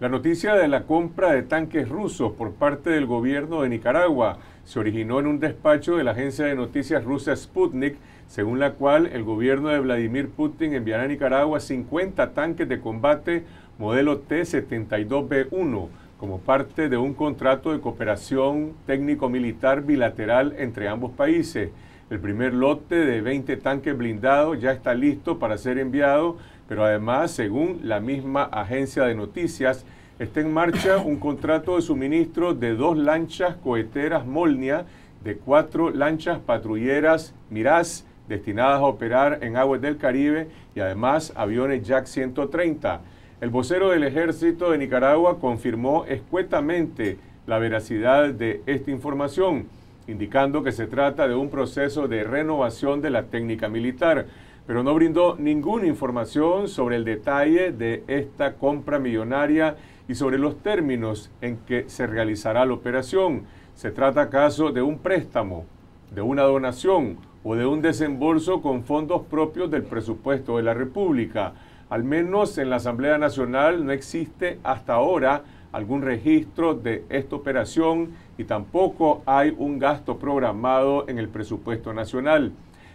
La noticia de la compra de tanques rusos por parte del gobierno de Nicaragua se originó en un despacho de la agencia de noticias rusa Sputnik, según la cual el gobierno de Vladimir Putin enviará a Nicaragua 50 tanques de combate modelo T-72B1 como parte de un contrato de cooperación técnico-militar bilateral entre ambos países. El primer lote de 20 tanques blindados ya está listo para ser enviado, pero además, según la misma agencia de noticias, está en marcha un contrato de suministro de dos lanchas coheteras Molnia, de cuatro lanchas patrulleras Miraz, destinadas a operar en aguas del Caribe, y además aviones Jack 130. El vocero del ejército de Nicaragua confirmó escuetamente la veracidad de esta información indicando que se trata de un proceso de renovación de la técnica militar, pero no brindó ninguna información sobre el detalle de esta compra millonaria y sobre los términos en que se realizará la operación. Se trata acaso de un préstamo, de una donación o de un desembolso con fondos propios del presupuesto de la República. Al menos en la Asamblea Nacional no existe hasta ahora algún registro de esta operación y tampoco hay un gasto programado en el presupuesto nacional.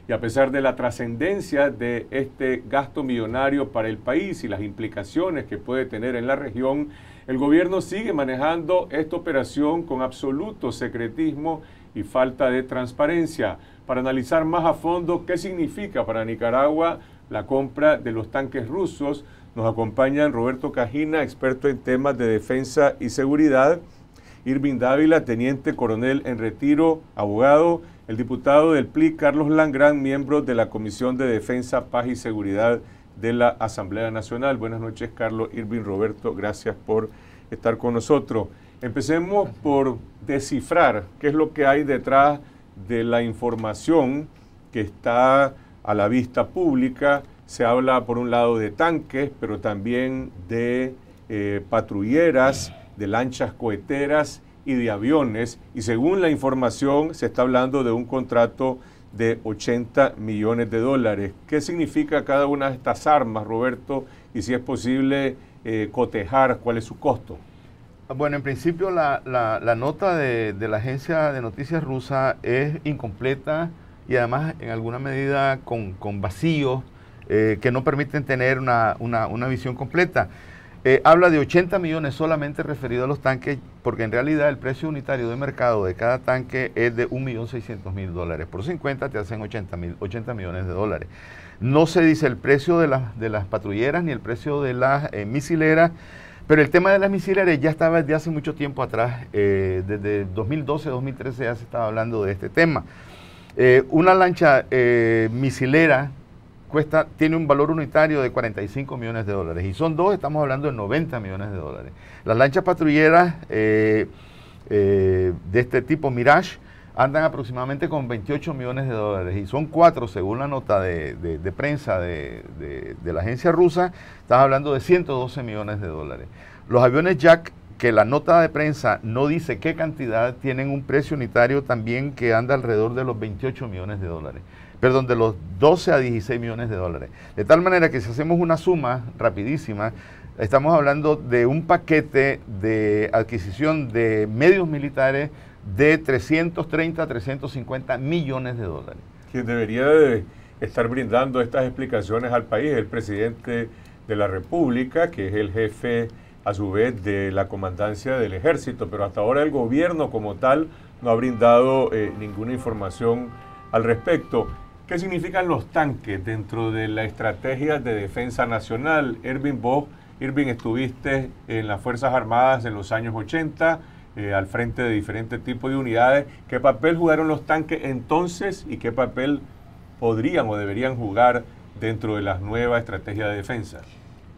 Y a pesar de la trascendencia de este gasto millonario para el país y las implicaciones que puede tener en la región, el gobierno sigue manejando esta operación con absoluto secretismo y falta de transparencia. Para analizar más a fondo qué significa para Nicaragua la compra de los tanques rusos, nos acompañan Roberto Cajina, experto en temas de defensa y seguridad, Irving Dávila, teniente coronel en retiro, abogado, el diputado del PLI, Carlos Langrán, miembro de la Comisión de Defensa, Paz y Seguridad de la Asamblea Nacional. Buenas noches, Carlos, Irving, Roberto, gracias por estar con nosotros. Empecemos por descifrar qué es lo que hay detrás de la información que está a la vista pública. Se habla por un lado de tanques, pero también de eh, patrulleras de lanchas coheteras y de aviones. Y según la información, se está hablando de un contrato de 80 millones de dólares. ¿Qué significa cada una de estas armas, Roberto? Y si es posible eh, cotejar cuál es su costo. Ah, bueno, en principio la, nota de, la agencia de noticias rusa es incompleta y además en alguna medida con, con vacíos eh, que no permiten tener una, una visión completa. Eh, habla de 80 millones solamente referido a los tanques, porque en realidad el precio unitario de mercado de cada tanque es de 1.600.000 dólares. Por 50 te hacen 80, 80 millones de dólares. No se dice el precio de las, de las patrulleras ni el precio de las eh, misileras, pero el tema de las misileras ya estaba desde hace mucho tiempo atrás, eh, desde 2012, 2013 ya se estaba hablando de este tema. una lancha misilera tiene un valor unitario de 45 millones de dólares. Y son dos, estamos hablando de 90 millones de dólares. Las lanchas patrulleras eh, eh, de este tipo Mirage andan aproximadamente con 28 millones de dólares y son cuatro, según la nota de, prensa de, la agencia rusa, estamos hablando de 112 millones de dólares. Los aviones Jack, que la nota de prensa no dice qué cantidad, tienen un precio unitario también que anda alrededor de los 28 millones de dólares perdón, de los 12 a 16 millones de dólares. De tal manera que si hacemos una suma rapidísima, estamos hablando de un paquete de adquisición de medios militares de 330 a 350 millones de dólares. Quien debería estar brindando estas explicaciones al país el presidente de la República, que es el jefe a su vez de la comandancia del ejército, pero hasta ahora el gobierno como tal no ha brindado eh, ninguna información al respecto. ¿Qué significan los tanques dentro de la estrategia de defensa nacional? Irving Bob, Irving, estuviste en las Fuerzas Armadas en los años 80, eh, al frente de diferentes tipos de unidades. ¿Qué papel jugaron los tanques entonces y qué papel podrían o deberían jugar dentro de la nueva estrategia de defensa?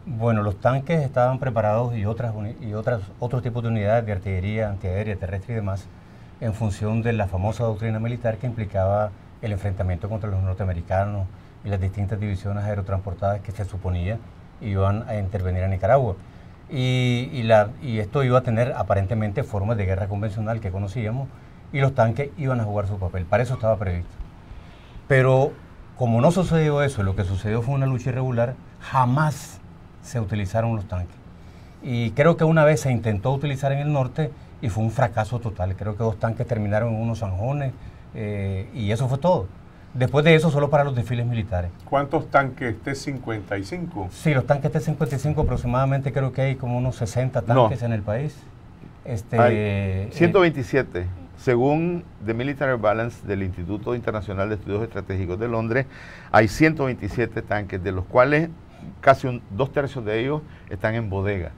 Bueno, los tanques estaban preparados y, otras, y otras, otros tipos de unidades de artillería, antiaérea, terrestre y demás, en función de la famosa doctrina militar que implicaba el enfrentamiento contra los norteamericanos y las distintas divisiones aerotransportadas que se suponía iban a intervenir en Nicaragua. Y, y esto iba a tener aparentemente formas de guerra convencional que conocíamos y los tanques iban a jugar su papel. Para eso estaba previsto. Pero como no sucedió eso, lo que sucedió fue una lucha irregular, jamás se utilizaron los tanques. Y creo que una vez se intentó utilizar en el norte y fue un fracaso total. Creo que dos tanques terminaron en unos zanjones, eh, y eso fue todo. Después de eso, solo para los desfiles militares. ¿Cuántos tanques T-55? Sí, los tanques T-55 aproximadamente creo que hay como unos 60 tanques en el país. 127. Este, eh, según The Military Balance del Instituto Internacional de Estudios Estratégicos de Londres, hay 127 tanques, de los cuales casi dos tercios de ellos están en bodega.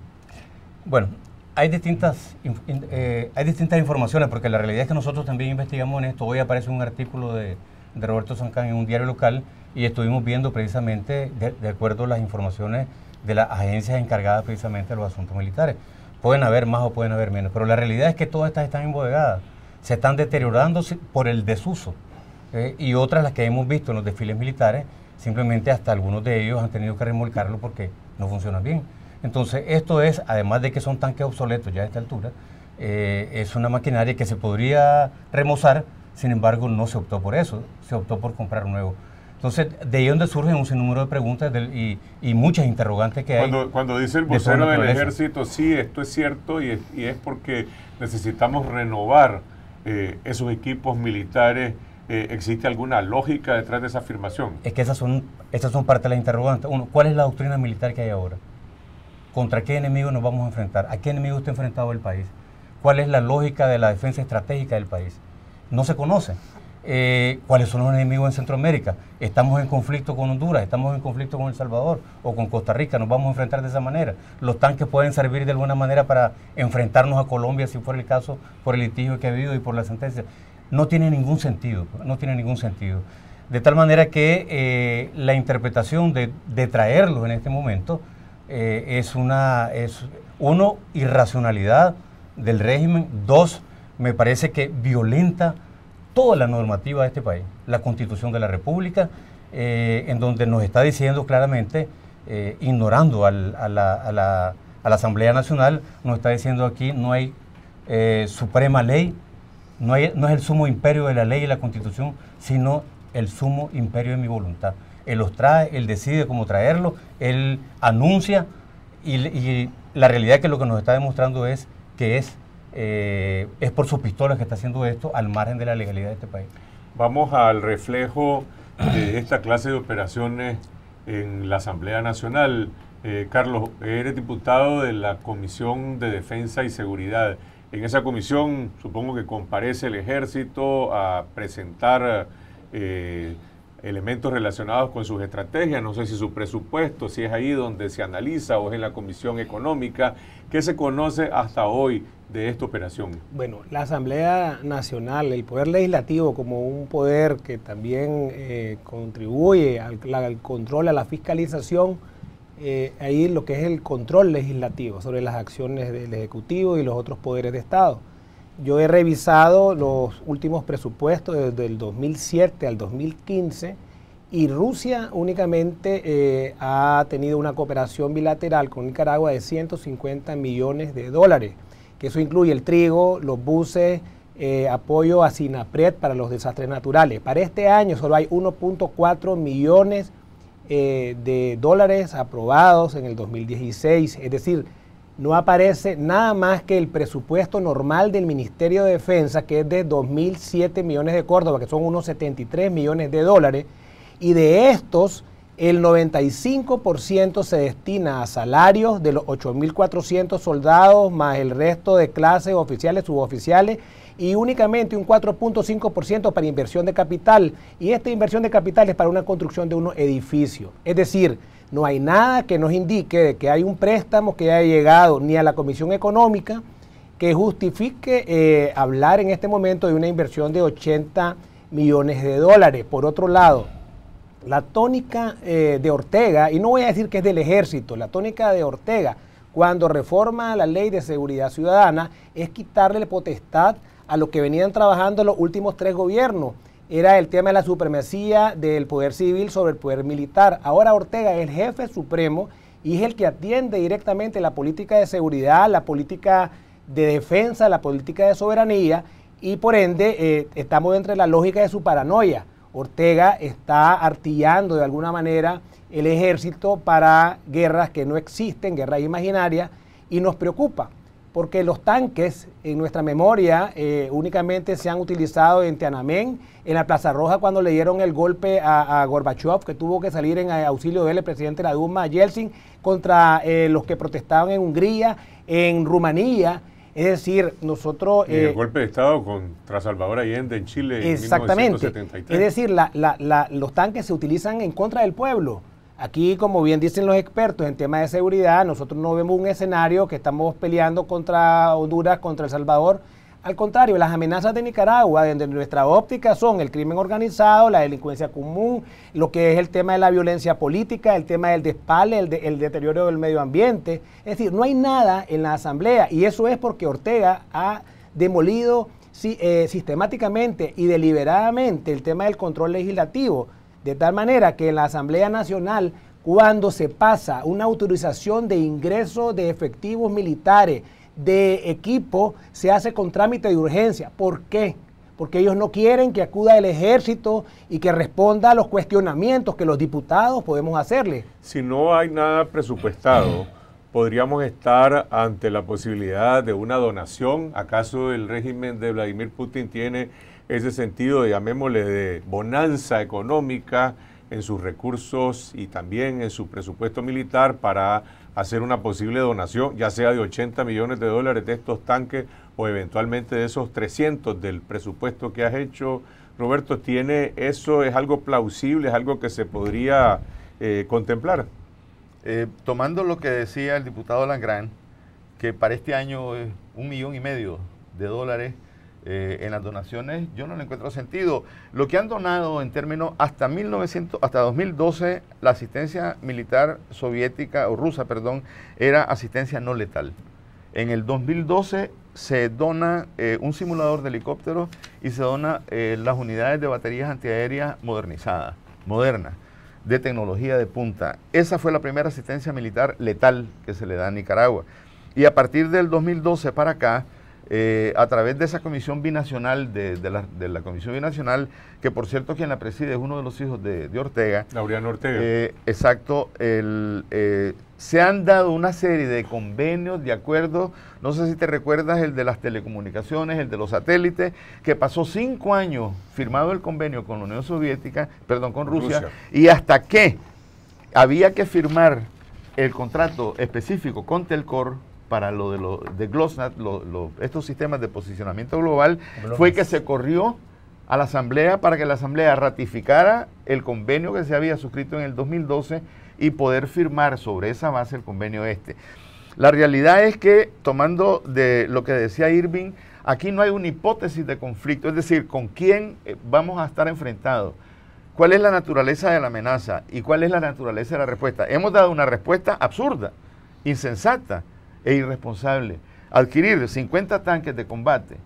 Bueno, hay distintas, eh, hay distintas informaciones, porque la realidad es que nosotros también investigamos en esto. Hoy aparece un artículo de, Roberto Sancán en un diario local y estuvimos viendo precisamente, de, acuerdo a las informaciones de las agencias encargadas precisamente de los asuntos militares. Pueden haber más o pueden haber menos, pero la realidad es que todas estas están embodegadas, se están deteriorando por el desuso. Eh, y otras las que hemos visto en los desfiles militares, simplemente hasta algunos de ellos han tenido que remolcarlo porque no funcionan bien. Entonces, esto es, además de que son tanques obsoletos ya a esta altura, eh, es una maquinaria que se podría remozar, sin embargo, no se optó por eso, se optó por comprar nuevo. Entonces, de ahí donde surgen un sinnúmero de preguntas y, muchas interrogantes que hay. Cuando dice el vocero del ejército, sí, esto es cierto y es, porque necesitamos renovar eh, esos equipos militares. Eh, ¿Existe alguna lógica detrás de esa afirmación? Es que esas son, esas son parte de las interrogantes. Uno, ¿cuál es la doctrina militar que hay ahora? ¿Contra qué enemigo nos vamos a enfrentar? ¿A qué enemigo está enfrentado el país? ¿Cuál es la lógica de la defensa estratégica del país? No se conoce. Eh, ¿Cuáles son los enemigos en Centroamérica? ¿Estamos en conflicto con Honduras? ¿Estamos en conflicto con El Salvador o con Costa Rica? ¿Nos vamos a enfrentar de esa manera? ¿Los tanques pueden servir de alguna manera para enfrentarnos a Colombia, si fuera el caso, por el litigio que ha habido y por la sentencia? No tiene ningún sentido, pues, no tiene ningún sentido. De tal manera que eh, la interpretación de, de traerlos en este momento eh, es una, es, uno, irracionalidad del régimen, dos, me parece que violenta toda la normativa de este país, la constitución de la República, eh, en donde nos está diciendo claramente, eh, ignorando a, la, Asamblea Nacional, nos está diciendo aquí no hay suprema ley, no, no es el sumo imperio de la ley y la constitución, sino el sumo imperio de mi voluntad él los trae, él decide cómo traerlos, él anuncia y, la realidad que lo que nos está demostrando es que es, eh, es por sus pistolas que está haciendo esto al margen de la legalidad de este país. Vamos al reflejo de esta clase de operaciones en la Asamblea Nacional. Eh, Carlos, eres diputado de la Comisión de Defensa y Seguridad. En esa comisión supongo que comparece el ejército a presentar eh, elementos relacionados con sus estrategias, no sé si su presupuesto, si es ahí donde se analiza o es en la Comisión Económica. ¿Qué se conoce hasta hoy de esta operación? Bueno, la Asamblea Nacional, el Poder Legislativo como un poder que también eh, contribuye al, control, a la fiscalización, eh, ahí lo que es el control legislativo sobre las acciones del Ejecutivo y los otros poderes de Estado yo he revisado los últimos presupuestos desde el 2007 al 2015 y Rusia únicamente eh, ha tenido una cooperación bilateral con Nicaragua de 150 millones de dólares, que eso incluye el trigo, los buses, eh, apoyo a SINAPRED para los desastres naturales. Para este año solo hay 1.4 millones eh, de dólares aprobados en el 2016, es decir, no aparece nada más que el presupuesto normal del Ministerio de Defensa, que es de 2.007 millones de Córdoba, que son unos 73 millones de dólares, y de estos el 95% se destina a salarios de los 8.400 soldados, más el resto de clases oficiales, suboficiales, y únicamente un 4.5% para inversión de capital, y esta inversión de capital es para una construcción de unos edificios. Es decir, no hay nada que nos indique de que hay un préstamo que haya llegado ni a la Comisión Económica que justifique eh, hablar en este momento de una inversión de 80 millones de dólares. Por otro lado, la tónica eh, de Ortega, y no voy a decir que es del ejército, la tónica de Ortega cuando reforma la ley de seguridad ciudadana es quitarle potestad a lo que venían trabajando los últimos tres gobiernos era el tema de la supremacía del poder civil sobre el poder militar. Ahora Ortega es el jefe supremo y es el que atiende directamente la política de seguridad, la política de defensa, la política de soberanía y por ende eh, estamos dentro de la lógica de su paranoia. Ortega está artillando de alguna manera el ejército para guerras que no existen, guerras imaginarias, y nos preocupa porque los tanques en nuestra memoria eh, únicamente se han utilizado en Tiananmen, en la Plaza Roja cuando le dieron el golpe a, Gorbachev, que tuvo que salir en eh, auxilio de él el presidente de la Duma, Yeltsin, contra eh, los que protestaban en Hungría, en Rumanía. Es decir, nosotros... el golpe de Estado contra Salvador Allende en Chile. En 1973. Es decir, los tanques se utilizan en contra del pueblo. Aquí, como bien dicen los expertos en temas de seguridad, nosotros no vemos un escenario que estamos peleando contra Honduras, contra El Salvador. Al contrario, las amenazas de Nicaragua, desde nuestra óptica, son el crimen organizado, la delincuencia común, lo que es el tema de la violencia política, el tema del despale, el, deterioro del medio ambiente. Es decir, no hay nada en la Asamblea y eso es porque Ortega ha demolido eh, sistemáticamente y deliberadamente el tema del control legislativo de tal manera que en la Asamblea Nacional, cuando se pasa una autorización de ingreso de efectivos militares, de equipo, se hace con trámite de urgencia. ¿Por qué? Porque ellos no quieren que acuda el ejército y que responda a los cuestionamientos que los diputados podemos hacerle. Si no hay nada presupuestado, podríamos estar ante la posibilidad de una donación. ¿Acaso el régimen de Vladimir Putin tiene ese sentido, llamémosle, de bonanza económica en sus recursos y también en su presupuesto militar para hacer una posible donación, ya sea de 80 millones de dólares de estos tanques o eventualmente de esos 300 del presupuesto que has hecho. Roberto, ¿tiene eso? ¿Es algo plausible? ¿Es algo que se podría eh, contemplar? Eh, tomando lo que decía el diputado Langrán, que para este año es un millón y medio de dólares eh, en las donaciones yo no le encuentro sentido. Lo que han donado en términos hasta 1900, hasta 2012 la asistencia militar soviética o rusa, perdón, era asistencia no letal. En el 2012 se dona eh, un simulador de helicóptero y se dona eh, las unidades de baterías antiaéreas modernizadas, modernas, de tecnología de punta. Esa fue la primera asistencia militar letal que se le da a Nicaragua. Y a partir del 2012 para acá, eh, a través de esa comisión binacional, de, la, comisión binacional, que por cierto quien la preside es uno de los hijos de, Ortega. Laureano Ortega. Eh, exacto. Eh, se han dado una serie de convenios, de acuerdos, no sé si te recuerdas el de las telecomunicaciones, el de los satélites, que pasó cinco años firmado el convenio con la Unión Soviética, perdón, con Rusia, Rusia. y hasta que había que firmar el contrato específico con Telcor, para lo de, lo, de estos sistemas de posicionamiento global, fue que se corrió a la Asamblea para que la Asamblea ratificara el convenio que se había suscrito en el 2012 y poder firmar sobre esa base el convenio este. La realidad es que, tomando de lo que decía Irving, aquí no hay una hipótesis de conflicto, es decir, con quién eh, vamos a estar enfrentados, cuál es la naturaleza de la amenaza y cuál es la naturaleza de la respuesta. Hemos dado una respuesta absurda, insensata, e irresponsable adquirir 50 tanques de combate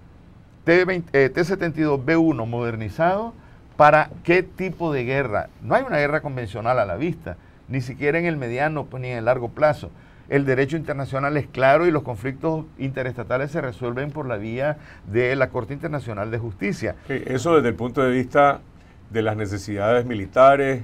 T-72B1 eh, modernizado para qué tipo de guerra. No hay una guerra convencional a la vista, ni siquiera en el mediano pues, ni en el largo plazo. El derecho internacional es claro y los conflictos interestatales se resuelven por la vía de la Corte Internacional de Justicia. Eso desde el punto de vista de las necesidades militares,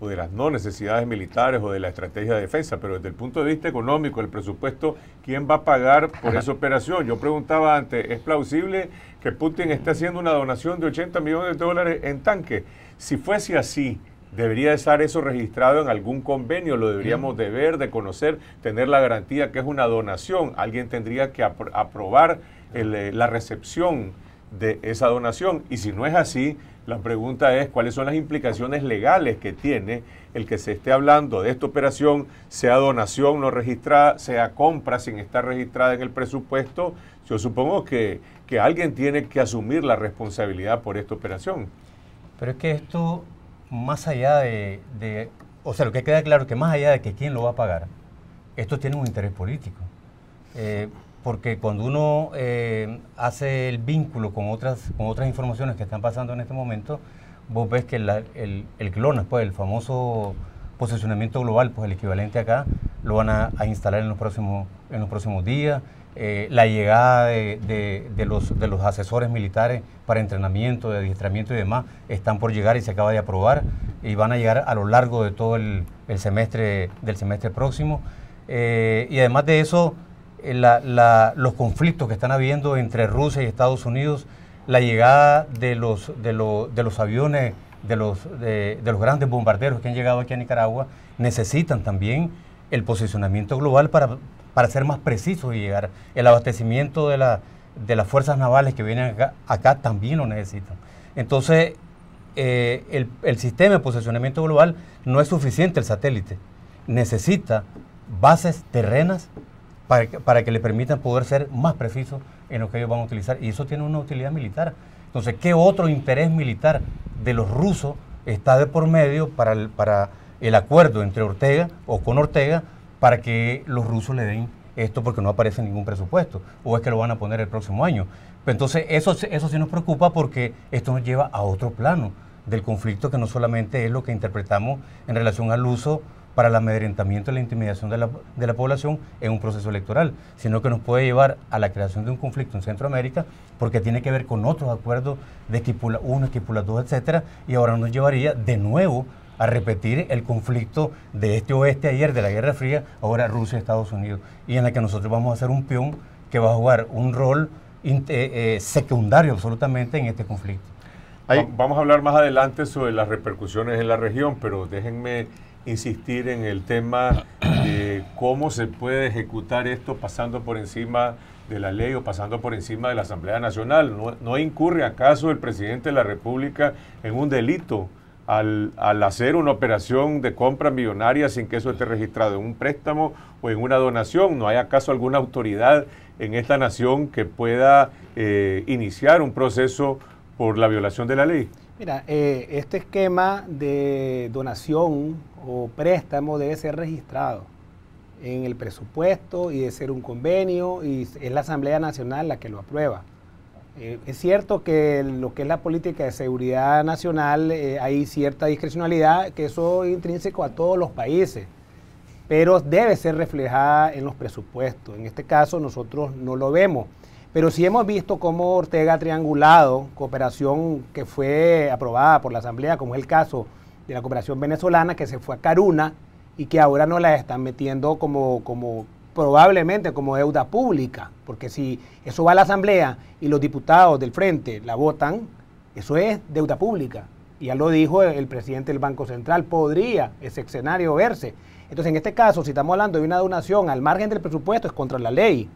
o de las no necesidades militares o de la estrategia de defensa, pero desde el punto de vista económico, el presupuesto, ¿quién va a pagar por esa operación? Yo preguntaba antes, ¿es plausible que Putin esté haciendo una donación de 80 millones de dólares en tanque? Si fuese así, debería estar eso registrado en algún convenio, lo deberíamos de ver, de conocer, tener la garantía que es una donación. Alguien tendría que aprobar eh, la recepción de esa donación y si no es así, la pregunta es cuáles son las implicaciones legales que tiene el que se esté hablando de esta operación, sea donación no registrada, sea compra sin estar registrada en el presupuesto. Yo supongo que, alguien tiene que asumir la responsabilidad por esta operación. Pero es que esto, más allá de, o sea, lo que queda claro es que más allá de que quién lo va a pagar, esto tiene un interés político. Eh, porque cuando uno eh, hace el vínculo con otras, con otras informaciones que están pasando en este momento, vos ves que el, el clona, pues, el famoso posicionamiento global, pues el equivalente acá, lo van a, instalar en los próximos, en los próximos días. Eh, la llegada de, los, de los asesores militares para entrenamiento, de adiestramiento y demás, están por llegar y se acaba de aprobar y van a llegar a lo largo de todo el, semestre del semestre próximo. Eh, y además de eso, eh, los conflictos que están habiendo entre Rusia y Estados Unidos, la llegada de los, aviones, de los, grandes bombarderos que han llegado aquí a Nicaragua, necesitan también el posicionamiento global para, ser más precisos y llegar. El abastecimiento de, las fuerzas navales que vienen acá, también lo necesitan. Entonces, eh, el, sistema de posicionamiento global no es suficiente el satélite. Necesita bases terrenas para que, le permitan poder ser más precisos en lo que ellos van a utilizar. Y eso tiene una utilidad militar. Entonces, ¿qué otro interés militar de los rusos está de por medio para el, para el acuerdo entre Ortega o con Ortega para que los rusos le den esto porque no aparece en ningún presupuesto? ¿O es que lo van a poner el próximo año? Pero pues entonces, eso, eso sí nos preocupa porque esto nos lleva a otro plano del conflicto que no solamente es lo que interpretamos en relación al uso para el amedrentamiento y la intimidación de la, población en un proceso electoral, sino que nos puede llevar a la creación de un conflicto en Centroamérica porque tiene que ver con otros acuerdos de Equipula 1, Equipula 2, etc. y ahora nos llevaría de nuevo a repetir el conflicto de este oeste ayer de la Guerra Fría, ahora Rusia Estados Unidos, y en la que nosotros vamos a ser un peón que va a jugar un rol eh, eh, secundario absolutamente en este conflicto. Vamos a hablar más adelante sobre las repercusiones en la región, pero déjenme insistir en el tema de cómo se puede ejecutar esto pasando por encima de la ley o pasando por encima de la Asamblea Nacional. ¿No, incurre acaso el presidente de la República en un delito al, hacer una operación de compra millonaria sin que eso esté registrado en un préstamo o en una donación? ¿No hay acaso alguna autoridad en esta nación que pueda eh, iniciar un proceso por la violación de la ley? Mira, eh, este esquema de donación o préstamo debe ser registrado en el presupuesto y debe ser un convenio y es la Asamblea Nacional la que lo aprueba. Eh, es cierto que lo que es la política de seguridad nacional eh, hay cierta discrecionalidad, que eso es intrínseco a todos los países, pero debe ser reflejada en los presupuestos. En este caso nosotros no lo vemos. Pero sí hemos visto cómo Ortega ha triangulado cooperación que fue aprobada por la Asamblea, como es el caso de la cooperación venezolana, que se fue a Caruna y que ahora no la están metiendo como, como probablemente como deuda pública, porque si eso va a la Asamblea y los diputados del frente la votan, eso es deuda pública. Ya lo dijo el presidente del Banco Central, podría ese escenario verse. Entonces, en este caso, si estamos hablando de una donación al margen del presupuesto, es contra la ley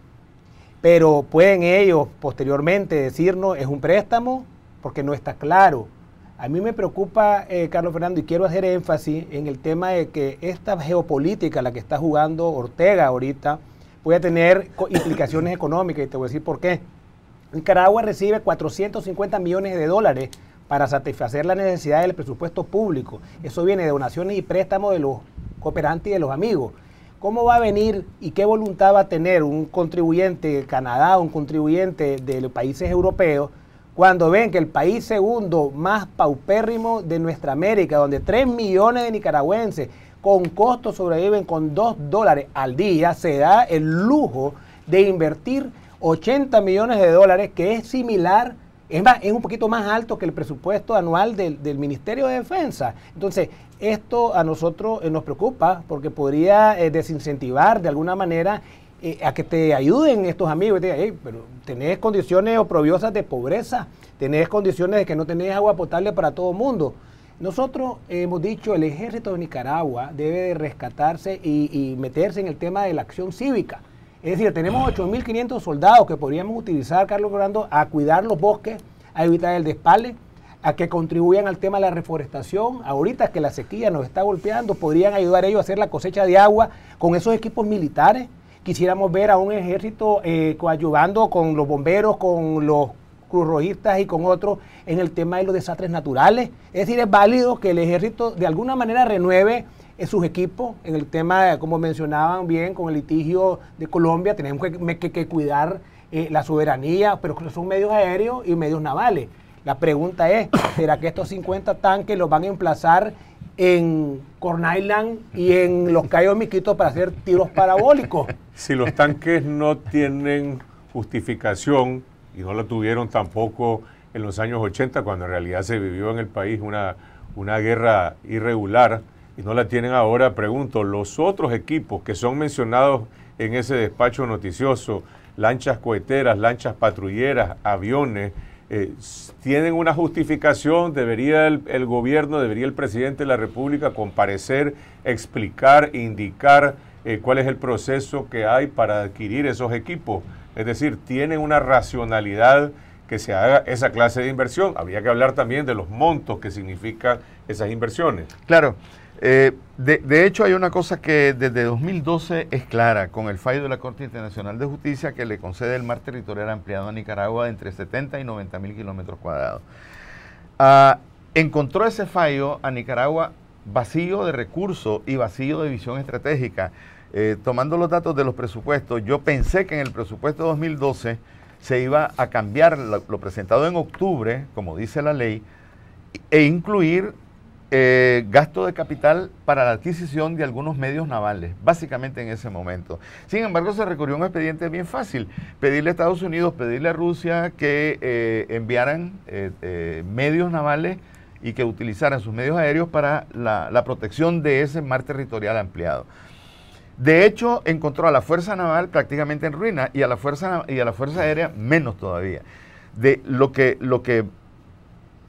pero pueden ellos posteriormente decirnos es un préstamo porque no está claro. A mí me preocupa, eh, Carlos Fernando, y quiero hacer énfasis en el tema de que esta geopolítica, la que está jugando Ortega ahorita, puede tener implicaciones económicas, y te voy a decir por qué. Nicaragua recibe 450 millones de dólares para satisfacer la necesidad del presupuesto público. Eso viene de donaciones y préstamos de los cooperantes y de los amigos. ¿Cómo va a venir y qué voluntad va a tener un contribuyente de Canadá, un contribuyente de los países europeos, cuando ven que el país segundo más paupérrimo de nuestra América, donde 3 millones de nicaragüenses con costos sobreviven con 2 dólares al día, se da el lujo de invertir 80 millones de dólares, que es similar es un poquito más alto que el presupuesto anual del, Ministerio de Defensa. Entonces, esto a nosotros eh, nos preocupa porque podría eh, desincentivar de alguna manera eh, a que te ayuden estos amigos. pero tenés condiciones oprobiosas de pobreza, tenés condiciones de que no tenés agua potable para todo el mundo. Nosotros hemos dicho, el ejército de Nicaragua debe de rescatarse y meterse en el tema de la acción cívica es decir, tenemos 8.500 soldados que podríamos utilizar, Carlos Orlando, a cuidar los bosques, a evitar el despale, a que contribuyan al tema de la reforestación. Ahorita que la sequía nos está golpeando, podrían ayudar ellos a hacer la cosecha de agua con esos equipos militares. Quisiéramos ver a un ejército eh, con los bomberos, con los cruzrojistas y con otros en el tema de los desastres naturales. Es decir, es válido que el ejército de alguna manera renueve en sus equipos, en el tema, de como mencionaban bien, con el litigio de Colombia, tenemos que, cuidar eh, la soberanía, pero son medios aéreos y medios navales. La pregunta es, ¿será que estos 50 tanques los van a emplazar en Corn Island y en los Cayos miquitos para hacer tiros parabólicos? Si los tanques no tienen justificación, y no la tuvieron tampoco en los años 80, cuando en realidad se vivió en el país una, una guerra irregular, y no la tienen ahora, pregunto, los otros equipos que son mencionados en ese despacho noticioso, lanchas coheteras, lanchas patrulleras, aviones, eh, tienen una justificación, debería el, gobierno, debería el presidente de la República comparecer, explicar, indicar eh, cuál es el proceso que hay para adquirir esos equipos. Es decir, tienen una racionalidad que se haga esa clase de inversión. Habría que hablar también de los montos que significan esas inversiones. Claro. Eh, de, hecho, hay una cosa que desde 2012 es clara, con el fallo de la Corte Internacional de Justicia que le concede el mar territorial ampliado a Nicaragua de entre 70 y 90 mil kilómetros cuadrados. Ah, encontró ese fallo a Nicaragua vacío de recursos y vacío de visión estratégica. Eh, tomando los datos de los presupuestos, yo pensé que en el presupuesto 2012 se iba a cambiar lo presentado en octubre, como dice la ley, e incluir eh, gasto de capital para la adquisición de algunos medios navales, básicamente en ese momento. Sin embargo, se recurrió a un expediente bien fácil, pedirle a Estados Unidos, pedirle a Rusia que eh, enviaran eh, medios navales y que utilizaran sus medios aéreos para la, protección de ese mar territorial ampliado. De hecho, encontró a la Fuerza Naval prácticamente en ruina y a la Fuerza, y a la fuerza Aérea menos todavía. De lo que, lo que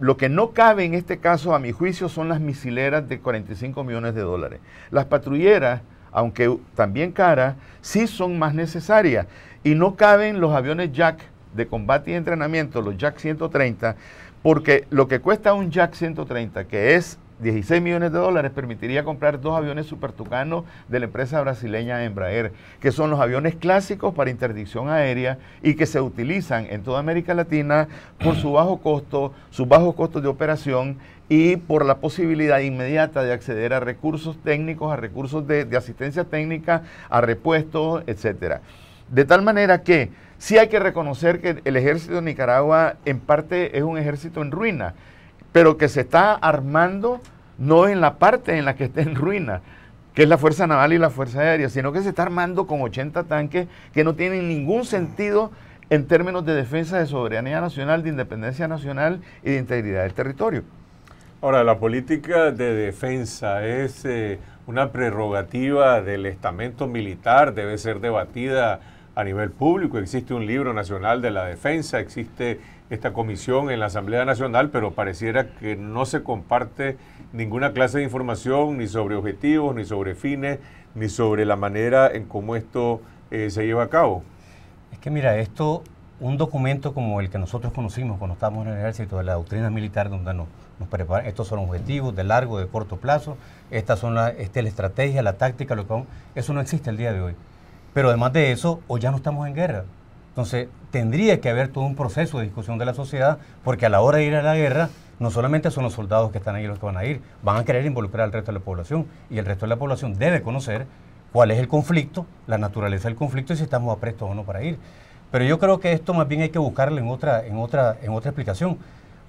lo que no cabe en este caso, a mi juicio, son las misileras de 45 millones de dólares. Las patrulleras, aunque también caras, sí son más necesarias. Y no caben los aviones Jack de combate y entrenamiento, los Jack 130, porque lo que cuesta un Jack 130, que es 16 millones de dólares permitiría comprar dos aviones supertucanos de la empresa brasileña Embraer, que son los aviones clásicos para interdicción aérea y que se utilizan en toda América Latina por su bajo costo, sus bajos costos de operación y por la posibilidad inmediata de acceder a recursos técnicos, a recursos de, asistencia técnica, a repuestos, etcétera. De tal manera que sí hay que reconocer que el ejército de Nicaragua en parte es un ejército en ruina pero que se está armando no en la parte en la que está en ruina, que es la Fuerza Naval y la Fuerza Aérea, sino que se está armando con 80 tanques que no tienen ningún sentido en términos de defensa de soberanía nacional, de independencia nacional y de integridad del territorio. Ahora, la política de defensa es eh, una prerrogativa del estamento militar, debe ser debatida a nivel público. Existe un libro nacional de la defensa, existe esta comisión en la Asamblea Nacional, pero pareciera que no se comparte ninguna clase de información ni sobre objetivos, ni sobre fines, ni sobre la manera en cómo esto eh, se lleva a cabo. Es que mira, esto, un documento como el que nosotros conocimos cuando estábamos en el ejército, de la doctrina militar, donde nos, nos preparan, estos son objetivos de largo, de corto plazo, estas son la, esta es la estrategia, la táctica, lo que vamos, eso no existe el día de hoy. Pero además de eso, hoy ya no estamos en guerra. Entonces, tendría que haber todo un proceso de discusión de la sociedad, porque a la hora de ir a la guerra, no solamente son los soldados que están ahí los que van a ir, van a querer involucrar al resto de la población, y el resto de la población debe conocer cuál es el conflicto, la naturaleza del conflicto y si estamos aprestos o no para ir. Pero yo creo que esto más bien hay que buscarlo en otra, en otra, en otra explicación.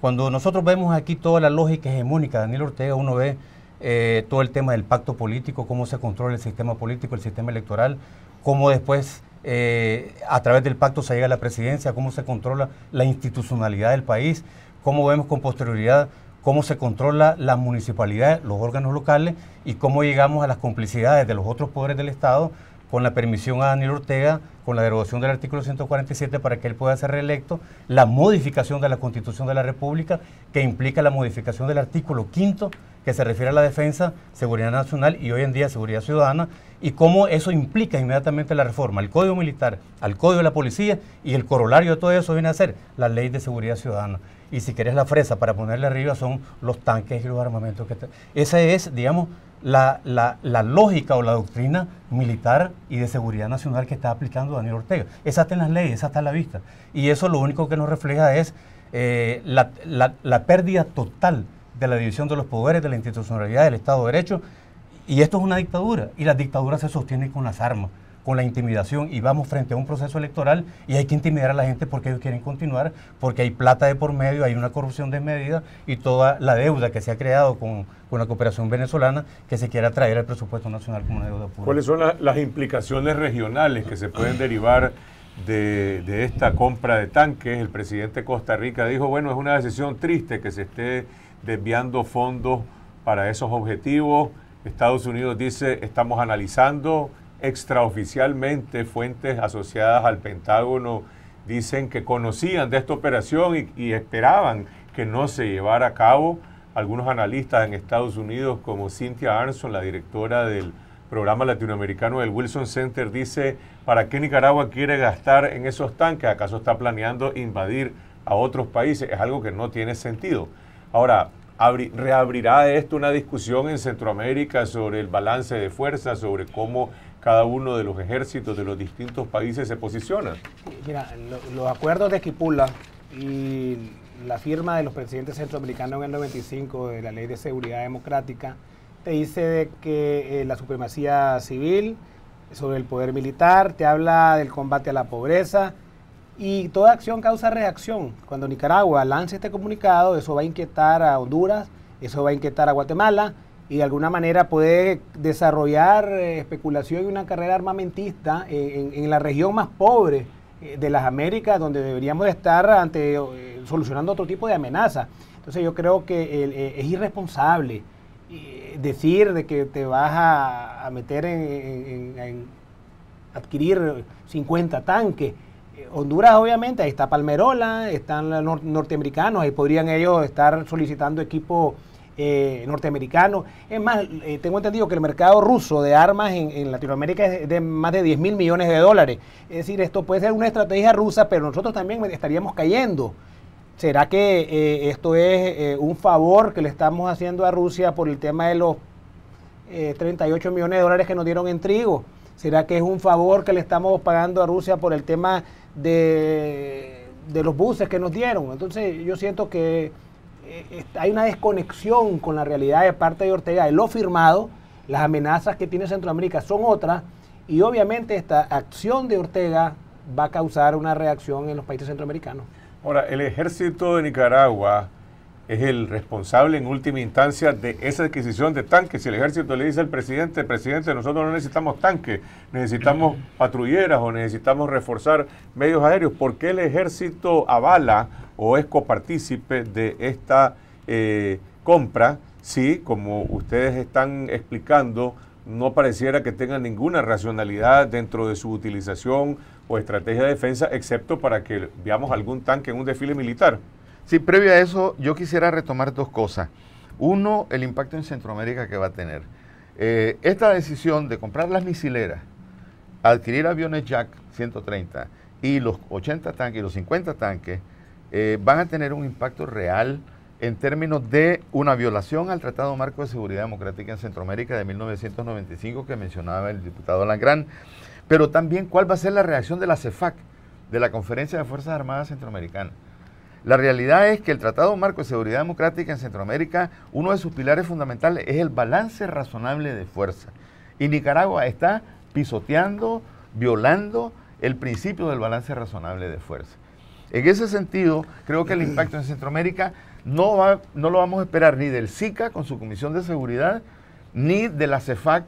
Cuando nosotros vemos aquí toda la lógica hegemónica de Daniel Ortega, uno ve eh, todo el tema del pacto político, cómo se controla el sistema político, el sistema electoral, cómo después eh, a través del pacto se llega a la presidencia, cómo se controla la institucionalidad del país, cómo vemos con posterioridad cómo se controla la municipalidad, los órganos locales y cómo llegamos a las complicidades de los otros poderes del Estado con la permisión a Daniel Ortega, con la derogación del artículo 147 para que él pueda ser reelecto, la modificación de la Constitución de la República que implica la modificación del artículo quinto que se refiere a la defensa, seguridad nacional y hoy en día seguridad ciudadana, y cómo eso implica inmediatamente la reforma al Código Militar, al Código de la Policía, y el corolario de todo eso viene a ser la Ley de Seguridad Ciudadana. Y si quieres la fresa para ponerle arriba son los tanques y los armamentos que... Esa es, digamos, la, lógica o la doctrina militar y de seguridad nacional que está aplicando Daniel Ortega. Esa está en las leyes, esa está en la vista. Y eso lo único que nos refleja es eh, la, la pérdida total de la división de los poderes, de la institucionalidad, del Estado de Derecho. Y esto es una dictadura. Y las dictaduras se sostienen con las armas, con la intimidación. Y vamos frente a un proceso electoral y hay que intimidar a la gente porque ellos quieren continuar, porque hay plata de por medio, hay una corrupción desmedida y toda la deuda que se ha creado con, con la cooperación venezolana que se quiera traer al presupuesto nacional como una deuda pública. ¿Cuáles son las implicaciones regionales que se pueden derivar? De, de esta compra de tanques, el presidente de Costa Rica dijo, bueno, es una decisión triste que se esté desviando fondos para esos objetivos. Estados Unidos dice, estamos analizando extraoficialmente fuentes asociadas al Pentágono dicen que conocían de esta operación y, esperaban que no se llevara a cabo. Algunos analistas en Estados Unidos, como Cynthia Arnson, la directora del programa latinoamericano del Wilson Center, dice, ¿para qué Nicaragua quiere gastar en esos tanques? ¿Acaso está planeando invadir a otros países? Es algo que no tiene sentido. Ahora, ¿reabrirá esto una discusión en Centroamérica sobre el balance de fuerzas, sobre cómo cada uno de los ejércitos de los distintos países se posiciona? Mira, los acuerdos de Kipula y la firma de los presidentes centroamericanos en el 95 de la Ley de Seguridad Democrática te dice de que eh, la supremacía civil sobre el poder militar, te habla del combate a la pobreza, y toda acción causa reacción. Cuando Nicaragua lance este comunicado, eso va a inquietar a Honduras, eso va a inquietar a Guatemala y de alguna manera puede desarrollar eh, especulación y una carrera armamentista en, la región más pobre eh, de las Américas, donde deberíamos estar ante, eh, solucionando otro tipo de amenaza. Entonces yo creo que es irresponsable decir de que te vas a, meter en, en adquirir 50 tanques Honduras, obviamente, ahí está Palmerola, están los norteamericanos, ahí podrían ellos estar solicitando equipo eh, norteamericanos Es más, eh, tengo entendido que el mercado ruso de armas en, Latinoamérica es de más de 10 mil millones de dólares. Es decir, esto puede ser una estrategia rusa, pero nosotros también estaríamos cayendo. ¿Será que eh, esto es un favor que le estamos haciendo a Rusia por el tema de los 38 millones de dólares que nos dieron en trigo? ¿Será que es un favor que le estamos pagando a Rusia por el tema de, los buses que nos dieron? Entonces yo siento que eh, hay una desconexión con la realidad de parte de Ortega, de lo firmado, las amenazas que tiene Centroamérica son otras, y obviamente esta acción de Ortega va a causar una reacción en los países centroamericanos. Ahora, el ejército de Nicaragua es el responsable en última instancia de esa adquisición de tanques. Si el ejército le dice al presidente, presidente, nosotros no necesitamos tanques, necesitamos patrulleras o necesitamos reforzar medios aéreos, ¿por qué el ejército avala o es copartícipe de esta eh, compra si, como ustedes están explicando, no pareciera que tenga ninguna racionalidad dentro de su utilización o estrategia de defensa, excepto para que veamos algún tanque en un desfile militar? Sí, previo a eso, yo quisiera retomar dos cosas. Uno, el impacto en Centroamérica que va a tener. Eh, esta decisión de comprar las misileras, adquirir aviones Jack 130 y los 80 tanques y los 50 tanques eh, van a tener un impacto real en términos de una violación al Tratado Marco de Seguridad Democrática en Centroamérica de 1995 que mencionaba el diputado Langrán, pero también cuál va a ser la reacción de la CEFAC, de la Conferencia de Fuerzas Armadas Centroamericanas la realidad es que el Tratado Marco de Seguridad Democrática en Centroamérica, uno de sus pilares fundamentales es el balance razonable de fuerza. Y Nicaragua está pisoteando, violando el principio del balance razonable de fuerza. En ese sentido, creo que el impacto en Centroamérica no, va, no lo vamos a esperar ni del SICA con su Comisión de Seguridad, ni de la CEFAC,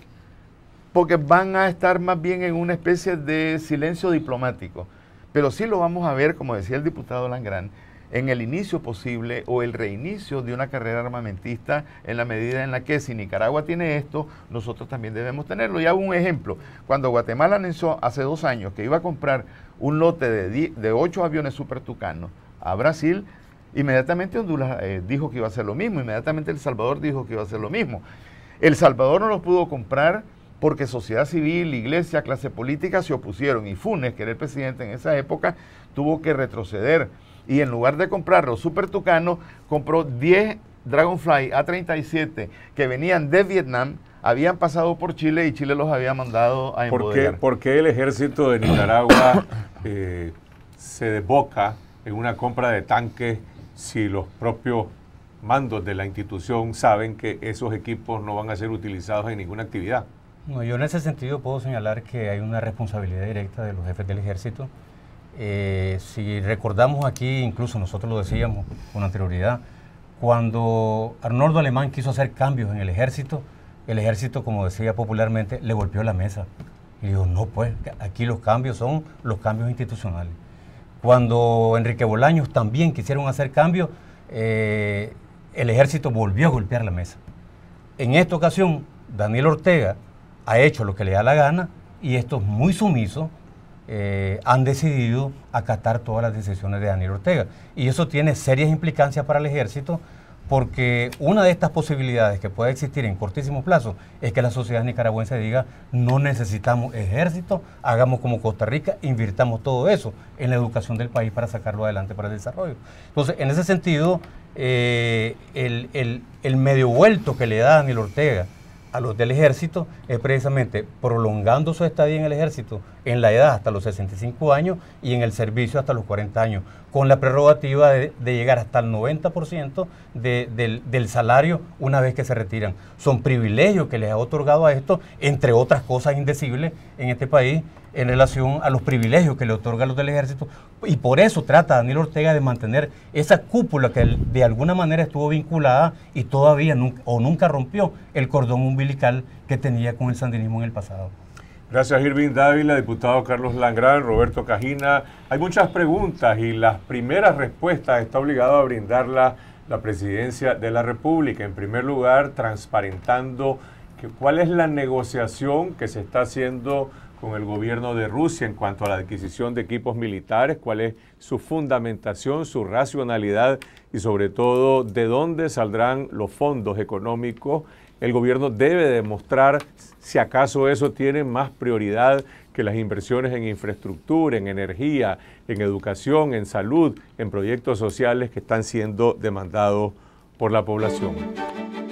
porque van a estar más bien en una especie de silencio diplomático. Pero sí lo vamos a ver, como decía el diputado Langrán, en el inicio posible o el reinicio de una carrera armamentista en la medida en la que si Nicaragua tiene esto, nosotros también debemos tenerlo. Y hago un ejemplo. Cuando Guatemala anunció hace dos años que iba a comprar un lote de, ocho aviones Super Tucano a Brasil, inmediatamente Honduras eh, dijo que iba a hacer lo mismo, inmediatamente El Salvador dijo que iba a hacer lo mismo. El Salvador no lo pudo comprar porque sociedad civil, iglesia, clase política se opusieron y Funes, que era el presidente en esa época, tuvo que retroceder y en lugar de comprar los Super Tucano, compró 10 Dragonfly A37 que venían de Vietnam, habían pasado por Chile y Chile los había mandado a ¿Por qué, ¿Por qué el ejército de Nicaragua eh, se desboca en una compra de tanques si los propios mandos de la institución saben que esos equipos no van a ser utilizados en ninguna actividad? No, yo en ese sentido puedo señalar que hay una responsabilidad directa de los jefes del ejército eh, si recordamos aquí, incluso nosotros lo decíamos con anterioridad, cuando Arnoldo Alemán quiso hacer cambios en el ejército, el ejército, como decía popularmente, le golpeó la mesa. Y dijo, no, pues, aquí los cambios son los cambios institucionales. Cuando Enrique Bolaños también quisieron hacer cambios, eh, el ejército volvió a golpear la mesa. En esta ocasión, Daniel Ortega ha hecho lo que le da la gana y esto es muy sumiso eh, han decidido acatar todas las decisiones de Daniel Ortega. Y eso tiene serias implicancias para el ejército, porque una de estas posibilidades que puede existir en cortísimo plazo es que la sociedad nicaragüense diga, no necesitamos ejército, hagamos como Costa Rica, invirtamos todo eso en la educación del país para sacarlo adelante para el desarrollo. Entonces, en ese sentido, eh, el medio vuelto que le da Daniel Ortega a los del ejército es precisamente prolongando su estadía en el ejército en la edad hasta los 65 años y en el servicio hasta los 40 años, con la prerrogativa de, llegar hasta el 90% del, salario una vez que se retiran. Son privilegios que les ha otorgado a esto, entre otras cosas indecibles en este país en relación a los privilegios que le otorgan los del ejército. Y por eso trata Daniel Ortega de mantener esa cúpula que de alguna manera estuvo vinculada y todavía o nunca rompió el cordón umbilical que tenía con el sandinismo en el pasado. Gracias Irving Dávila, diputado Carlos Langrán, Roberto Cajina. Hay muchas preguntas y las primeras respuestas está obligado a brindarlas la presidencia de la República. En primer lugar, transparentando cuál es la negociación que se está haciendo con el gobierno de Rusia en cuanto a la adquisición de equipos militares, cuál es su fundamentación, su racionalidad y sobre todo de dónde saldrán los fondos económicos. El gobierno debe demostrar si acaso eso tiene más prioridad que las inversiones en infraestructura, en energía, en educación, en salud, en proyectos sociales que están siendo demandados por la población.